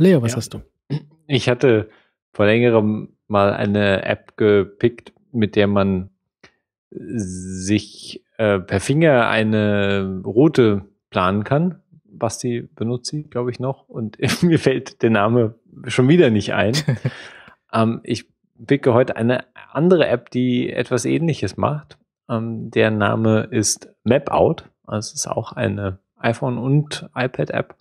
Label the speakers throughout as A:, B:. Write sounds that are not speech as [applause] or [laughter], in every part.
A: Leo, was ja. hast du?
B: Ich hatte vor längerem mal eine App gepickt, mit der man sich äh, per Finger eine Route planen kann. Basti benutzt sie, glaube ich, noch. Und [laughs] mir fällt der Name schon wieder nicht ein. [laughs] ähm, ich picke heute eine andere App, die etwas ähnliches macht. Ähm, der Name ist MapOut. Also es ist auch eine iPhone- und iPad-App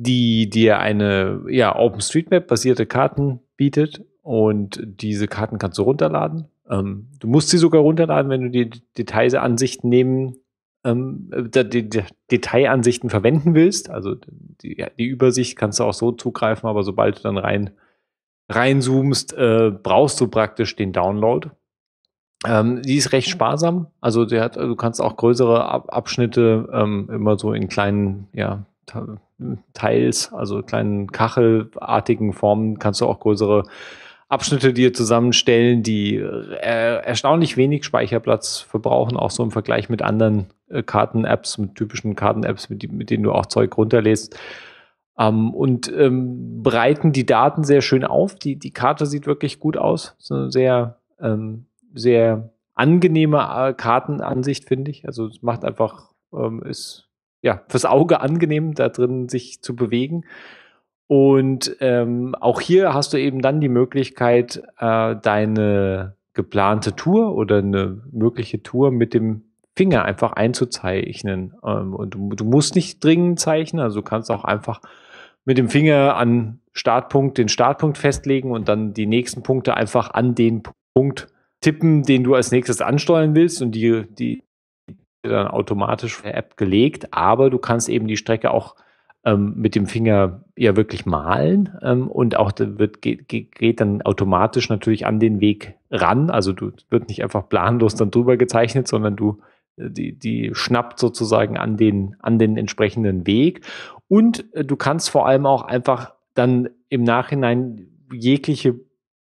B: die dir eine ja, OpenStreetMap-basierte Karten bietet. Und diese Karten kannst du runterladen. Ähm, du musst sie sogar runterladen, wenn du die Detailansichten nehmen, ähm, äh, die, die Detailansichten verwenden willst. Also die, die, Übersicht kannst du auch so zugreifen, aber sobald du dann rein reinzoomst, äh, brauchst du praktisch den Download. Ähm, die ist recht sparsam. Also, hat, also du kannst auch größere Ab Abschnitte ähm, immer so in kleinen, ja, Teils, also kleinen kachelartigen Formen, kannst du auch größere Abschnitte dir zusammenstellen, die äh, erstaunlich wenig Speicherplatz verbrauchen, auch so im Vergleich mit anderen äh, Karten-Apps, mit typischen Karten-Apps, mit, mit, denen du auch Zeug runterlädst. Ähm, und ähm, breiten die Daten sehr schön auf. Die, die Karte sieht wirklich gut aus. So eine sehr, ähm, sehr angenehme äh, Kartenansicht, finde ich. Also es macht einfach, ähm, ist ja, fürs Auge angenehm, da drin sich zu bewegen. Und ähm, auch hier hast du eben dann die Möglichkeit, äh, deine geplante Tour oder eine mögliche Tour mit dem Finger einfach einzuzeichnen. Ähm, und du, du, musst nicht dringend zeichnen, also du kannst auch einfach mit dem Finger an Startpunkt den Startpunkt festlegen und dann die nächsten Punkte einfach an den Punkt tippen, den du als nächstes ansteuern willst und die, die dann automatisch von der App gelegt, aber du kannst eben die Strecke auch ähm, mit dem Finger ja wirklich malen ähm, und auch wird, geht, geht, dann automatisch natürlich an den Weg ran. Also du wird nicht einfach planlos dann drüber gezeichnet, sondern du äh, die, die schnappt sozusagen an den, an den entsprechenden Weg. Und äh, du kannst vor allem auch einfach dann im Nachhinein jegliche,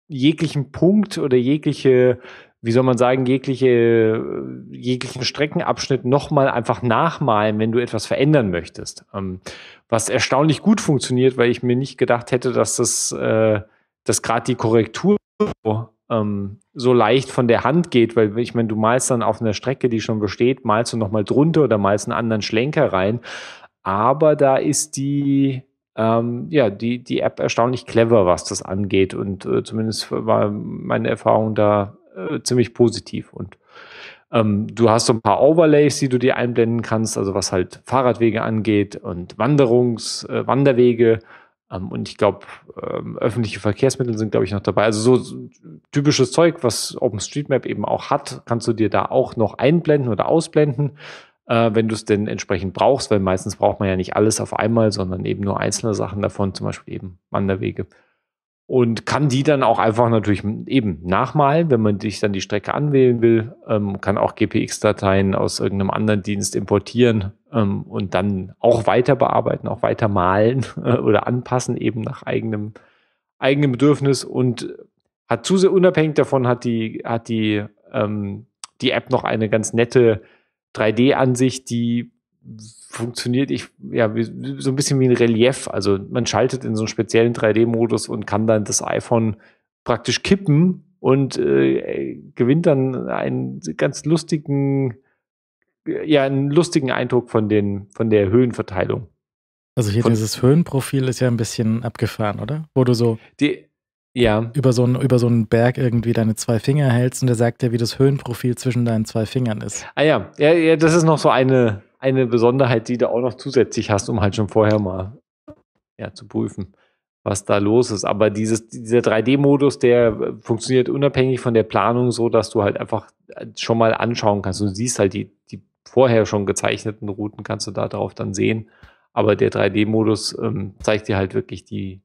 B: jeglichen Punkt oder jegliche wie soll man sagen, jegliche, jeglichen Streckenabschnitt nochmal einfach nachmalen, wenn du etwas verändern möchtest. Ähm, was erstaunlich gut funktioniert, weil ich mir nicht gedacht hätte, dass das, äh, dass gerade die Korrektur ähm, so leicht von der Hand geht, weil ich meine, du malst dann auf einer Strecke, die schon besteht, malst du nochmal drunter oder malst einen anderen Schlenker rein. Aber da ist die, ähm, ja, die, die App erstaunlich clever, was das angeht. Und äh, zumindest war meine Erfahrung da äh, ziemlich positiv. Und ähm, du hast so ein paar Overlays, die du dir einblenden kannst, also was halt Fahrradwege angeht und Wanderungs-, äh, Wanderwege. Ähm, und ich glaube, ähm, öffentliche Verkehrsmittel sind, glaube ich, noch dabei. Also so typisches Zeug, was OpenStreetMap eben auch hat, kannst du dir da auch noch einblenden oder ausblenden, äh, wenn du es denn entsprechend brauchst, weil meistens braucht man ja nicht alles auf einmal, sondern eben nur einzelne Sachen davon, zum Beispiel eben Wanderwege und kann die dann auch einfach natürlich eben nachmalen, wenn man sich dann die Strecke anwählen will, ähm, kann auch GPX-Dateien aus irgendeinem anderen Dienst importieren ähm, und dann auch weiter bearbeiten, auch weiter malen [laughs] äh, oder anpassen eben nach eigenem, eigenem Bedürfnis und hat zu sehr unabhängig davon hat die, hat die, ähm, die App noch eine ganz nette 3D-Ansicht, die funktioniert ich ja wie, so ein bisschen wie ein Relief. Also man schaltet in so einen speziellen 3D-Modus und kann dann das iPhone praktisch kippen und äh, gewinnt dann einen ganz lustigen, ja, einen lustigen Eindruck von, den, von der Höhenverteilung.
A: Also hier von, dieses Höhenprofil ist ja ein bisschen abgefahren, oder? Wo du so
B: die, ja. über,
A: so einen, über so einen Berg irgendwie deine zwei Finger hältst und der sagt dir, wie das Höhenprofil zwischen deinen zwei Fingern ist.
B: Ah ja, ja, ja das ist noch so eine eine Besonderheit, die du auch noch zusätzlich hast, um halt schon vorher mal ja, zu prüfen, was da los ist. Aber dieses, dieser 3D-Modus, der äh, funktioniert unabhängig von der Planung so, dass du halt einfach äh, schon mal anschauen kannst. Du siehst halt die, die vorher schon gezeichneten Routen, kannst du da drauf dann sehen. Aber der 3D-Modus ähm, zeigt dir halt wirklich die,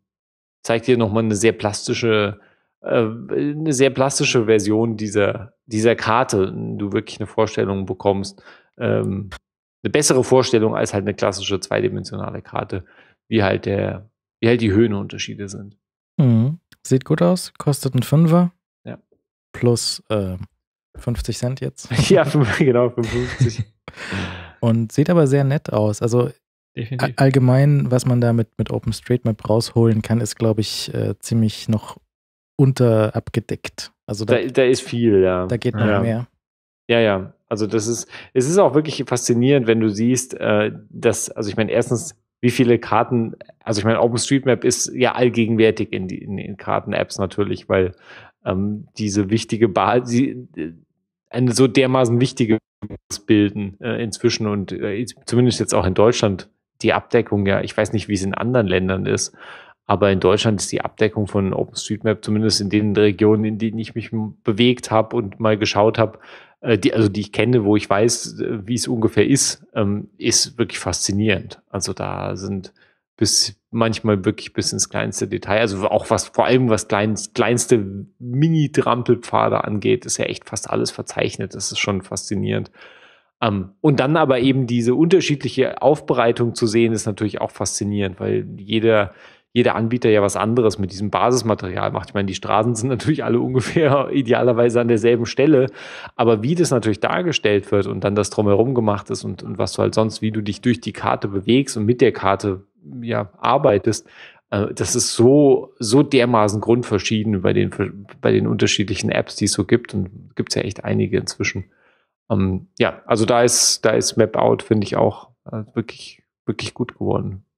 B: zeigt dir nochmal eine sehr plastische, äh, eine sehr plastische Version dieser, dieser Karte, du wirklich eine Vorstellung bekommst, ähm, eine bessere Vorstellung als halt eine klassische zweidimensionale Karte, wie halt, der, wie halt die Höhenunterschiede sind.
A: Mhm. Sieht gut aus, kostet einen Fünfer.
B: Ja. Plus äh,
A: 50 Cent jetzt. [laughs] ja, genau, 55. [laughs] Und sieht aber sehr nett aus. Also Definitiv. allgemein, was man da mit, mit OpenStreetMap rausholen kann, ist, glaube ich, äh, ziemlich noch unter abgedeckt. Also da, da,
B: da, ist viel, ja. Da geht noch ja. mehr. Ja, ja. Also das ist, es ist auch wirklich faszinierend, wenn du siehst, äh, dass, also ich meine, erstens, wie viele Karten, also ich meine, OpenStreetMap ist ja allgegenwärtig in, den in, in Karten-Apps natürlich, weil ähm, diese wichtige Basis, die, äh, eine so dermaßen wichtige bilden äh, inzwischen und äh, zumindest jetzt auch in Deutschland die Abdeckung ja, ich weiß nicht, wie es in anderen Ländern ist, aber in Deutschland ist die Abdeckung von OpenStreetMap, zumindest in den Regionen, in denen ich mich bewegt habe und mal geschaut habe, äh, die, also die ich kenne, wo ich weiß, äh, wie es ungefähr ist, ähm, ist wirklich faszinierend. Also da sind bis manchmal wirklich bis ins kleinste Detail, also auch was vor allem was kleinst, kleinste Mini-Trampelpfade angeht, ist ja echt fast alles verzeichnet. Das ist schon faszinierend. Um, ähm, und dann aber eben diese unterschiedliche Aufbereitung zu sehen, ist natürlich auch faszinierend, weil jeder jeder Anbieter ja was anderes mit diesem Basismaterial macht. Ich meine, die Straßen sind [laughs] natürlich alle ungefähr idealerweise an derselben Stelle, aber wie das natürlich dargestellt wird und dann das drumherum gemacht ist und, und was du halt sonst, wie du dich durch die Karte bewegst und mit der Karte ja, arbeitest, äh, das ist so, so dermaßen grundverschieden bei den, bei den unterschiedlichen Apps, die es so gibt. Und gibt es ja echt einige inzwischen. Ähm, ja, also da ist, da ist Map Out, finde ich, auch äh, wirklich, wirklich gut geworden.